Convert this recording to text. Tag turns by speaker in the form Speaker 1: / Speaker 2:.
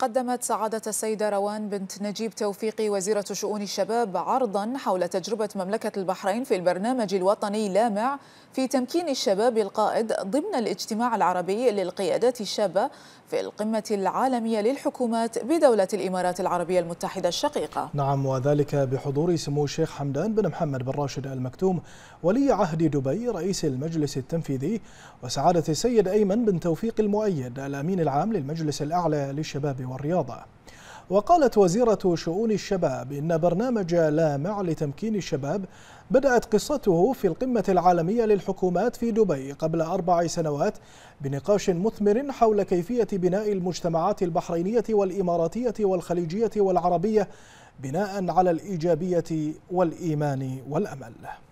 Speaker 1: قدمت سعادة السيدة روان بنت نجيب توفيقي وزيرة شؤون الشباب عرضا حول تجربة مملكة البحرين في البرنامج الوطني لامع في تمكين الشباب القائد ضمن الاجتماع العربي للقيادات الشابة في القمة العالمية للحكومات بدولة الإمارات العربية المتحدة الشقيقة
Speaker 2: نعم وذلك بحضور سمو الشيخ حمدان بن محمد بن راشد المكتوم ولي عهد دبي رئيس المجلس التنفيذي وسعادة السيد أيمن بن توفيق المؤيد الأمين العام للمجلس الأعلى للشباب والرياضة وقالت وزيرة شؤون الشباب إن برنامج لامع لتمكين الشباب بدأت قصته في القمة العالمية للحكومات في دبي قبل أربع سنوات بنقاش مثمر حول كيفية بناء المجتمعات البحرينية والإماراتية والخليجية والعربية بناء على الإيجابية والإيمان والأمل